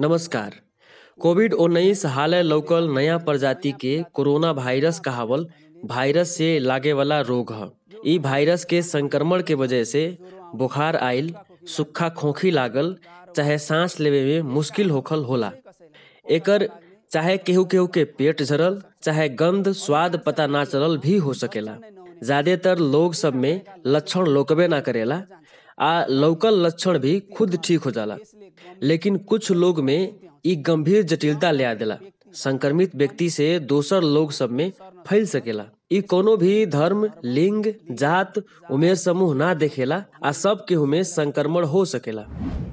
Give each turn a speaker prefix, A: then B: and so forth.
A: नमस्कार कोविड उन्नीस हाल लौकल नया प्रजाति के कोरोना वायरस कहावल वायरस से लागे वाला रोग है इ वायरस के संक्रमण के वजह से बुखार आयल सुखा खोखी लागल चाहे सांस लेवे में मुश्किल होखल होला एकर चाहे केहू केहू के पेट झरल चाहे गंध स्वाद पता ना चलल भी हो सकेला ज्यादातर लोग सब में लक्षण लोकबे ना करेला आ लौकल लक्षण भी खुद ठीक हो जाला लेकिन कुछ लोग में इ गंभीर जटिलता ले आ देला संक्रमित व्यक्ति से दोसर लोग सब में फैल सकेला इ कोनो भी धर्म लिंग जात उमेर समूह ना देखेला आ सब केहू में संक्रमण हो सकेला